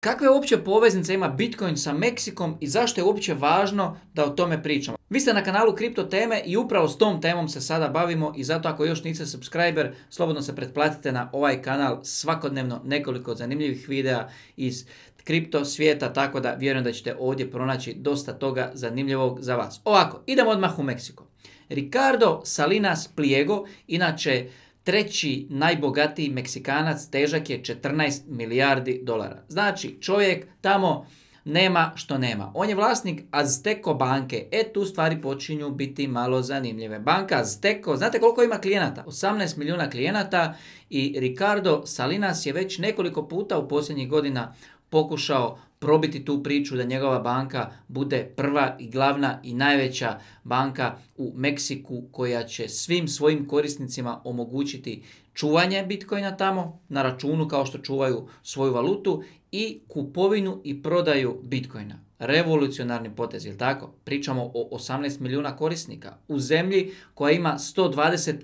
Kakve uopće poveznice ima Bitcoin sa Meksikom i zašto je uopće važno da o tome pričamo? Vi ste na kanalu Kripto Teme i upravo s tom temom se sada bavimo i zato ako još niste subscriber, slobodno se pretplatite na ovaj kanal svakodnevno nekoliko zanimljivih videa iz kripto svijeta, tako da vjerujem da ćete ovdje pronaći dosta toga zanimljivog za vas. Ovako, idemo odmah u Meksiko. Ricardo Salinas Pliego, inače treći najbogatiji Meksikanac težak je 14 milijardi dolara. Znači, čovjek tamo nema što nema. On je vlasnik Azteco banke. E tu stvari počinju biti malo zanimljive. Banka Azteco, znate koliko ima klijenata? 18 milijuna klijenata i Ricardo Salinas je već nekoliko puta u posljednjih godina pokušao probiti tu priču da njegova banka bude prva i glavna i najveća banka u Meksiku koja će svim svojim korisnicima omogućiti čuvanje bitcoina tamo na računu kao što čuvaju svoju valutu i kupovinu i prodaju bitcoina. Revolucionarni potez, jel tako? Pričamo o 18 milijuna korisnika u zemlji koja ima 128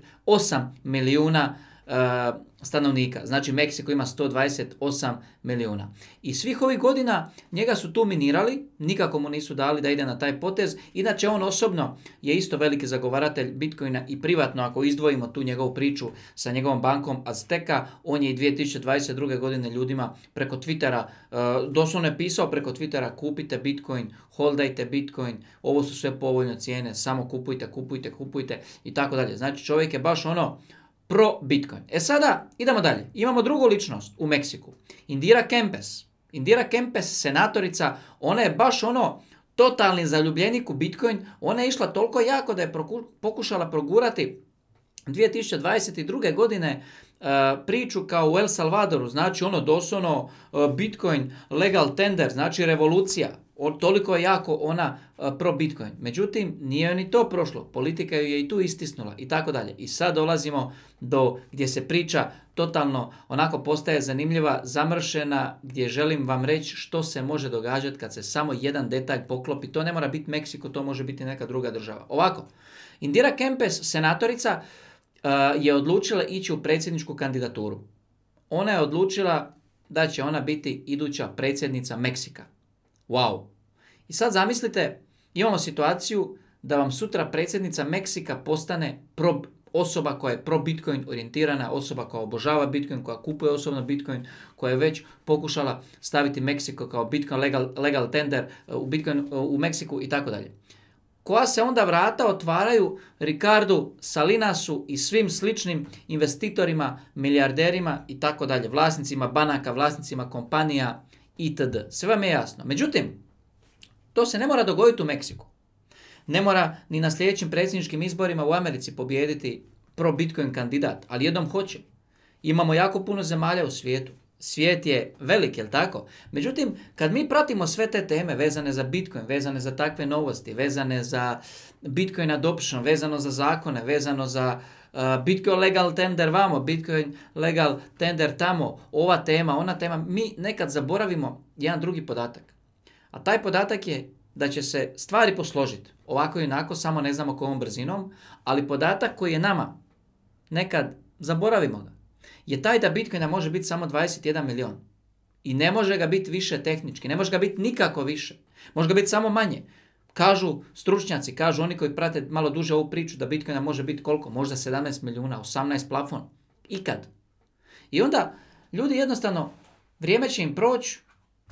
milijuna korisnika E, stanovnika. Znači Meksiko ima 128 milijuna. I svih ovih godina njega su tu minirali, nikako mu nisu dali da ide na taj potez. Inače on osobno je isto veliki zagovaratelj Bitcoina i privatno ako izdvojimo tu njegovu priču sa njegovom bankom Azteka, on je i 2022. godine ljudima preko Twittera, e, doslovno je pisao preko Twittera kupite Bitcoin, holdajte Bitcoin, ovo su sve povoljne cijene, samo kupujte, kupujte, kupujte i tako dalje. Znači čovjek je baš ono pro Bitcoin. E sada idemo dalje. Imamo drugu ličnost u Meksiku. Indira Kempes. Indira Kempes, senatorica, ona je baš ono totalni zaljubljenik u Bitcoin. Ona je išla toliko jako da je pokušala progurati 2022. godine e, priču kao u El Salvadoru, znači ono doslovno e, Bitcoin legal tender, znači revolucija toliko je jako ona pro Bitcoin. Međutim, nije ni to prošlo. Politika ju je i tu istisnula i tako dalje. I sad dolazimo do gdje se priča totalno onako postaje zanimljiva, zamršena, gdje želim vam reći što se može događati kad se samo jedan detalj poklopi. To ne mora biti Meksiko, to može biti neka druga država. Ovako, Indira Kempes, senatorica, je odlučila ići u predsjedničku kandidaturu. Ona je odlučila da će ona biti iduća predsjednica Meksika. Wow. I sad zamislite, imamo situaciju da vam sutra predsjednica Meksika postane pro, osoba koja je pro Bitcoin orijentirana, osoba koja obožava Bitcoin, koja kupuje osobno Bitcoin, koja je već pokušala staviti Meksiko kao Bitcoin legal, legal tender eh, u Bitcoin eh, u Meksiku i tako dalje. Koja se onda vrata otvaraju Ricardu Salinasu i svim sličnim investitorima, milijarderima i tako dalje, vlasnicima banaka, vlasnicima kompanija, itd. Sve vam je jasno. Međutim, to se ne mora dogoditi u Meksiku. Ne mora ni na sljedećim predsjedničkim izborima u Americi pobijediti pro-Bitcoin kandidat, ali jednom hoće. Imamo jako puno zemalja u svijetu svijet je velik, jel tako? Međutim, kad mi pratimo sve te teme vezane za Bitcoin, vezane za takve novosti, vezane za Bitcoin adoption, vezano za zakone, vezano za uh, Bitcoin legal tender vamo, Bitcoin legal tender tamo, ova tema, ona tema, mi nekad zaboravimo jedan drugi podatak. A taj podatak je da će se stvari posložiti. Ovako i onako, samo ne znamo kojom brzinom, ali podatak koji je nama, nekad zaboravimo ga je taj da Bitcoina može biti samo 21 milion. I ne može ga biti više tehnički, ne može ga biti nikako više. Može ga biti samo manje. Kažu stručnjaci, kažu oni koji prate malo duže ovu priču da Bitcoina može biti koliko? Možda 17 milijuna, 18 plafon. Ikad. I onda ljudi jednostavno vrijeme će im proći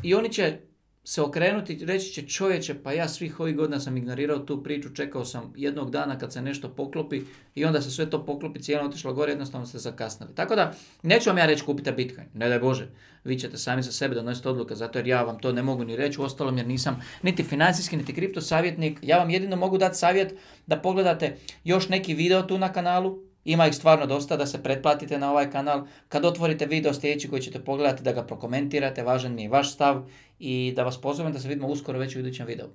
i oni će se okrenuti reći će čovječe pa ja svih ovih godina sam ignorirao tu priču, čekao sam jednog dana kad se nešto poklopi i onda se sve to poklopi, cijena otišla gore, jednostavno ste zakasnili. Tako da neću vam ja reći kupite Bitcoin, ne daj Bože, vi ćete sami za sebe donositi odluka zato jer ja vam to ne mogu ni reći, uostalom jer nisam niti financijski niti kripto savjetnik, ja vam jedino mogu dati savjet da pogledate još neki video tu na kanalu, ima ih stvarno dosta da se pretplatite na ovaj kanal. Kad otvorite video sljedeći koji ćete pogledati, da ga prokomentirate, važan mi je vaš stav i da vas pozovem da se vidimo uskoro već u idućem videu.